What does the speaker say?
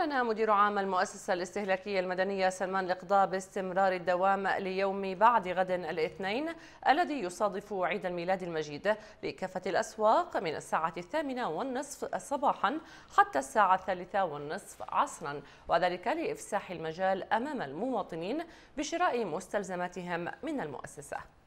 أعلن مدير عام المؤسسة الاستهلاكية المدنية سلمان القضاء باستمرار الدوام ليوم بعد غد الاثنين الذي يصادف عيد الميلاد المجيد لكافة الأسواق من الساعة الثامنة والنصف صباحا حتى الساعة الثالثة والنصف عصرا وذلك لإفساح المجال أمام المواطنين بشراء مستلزماتهم من المؤسسة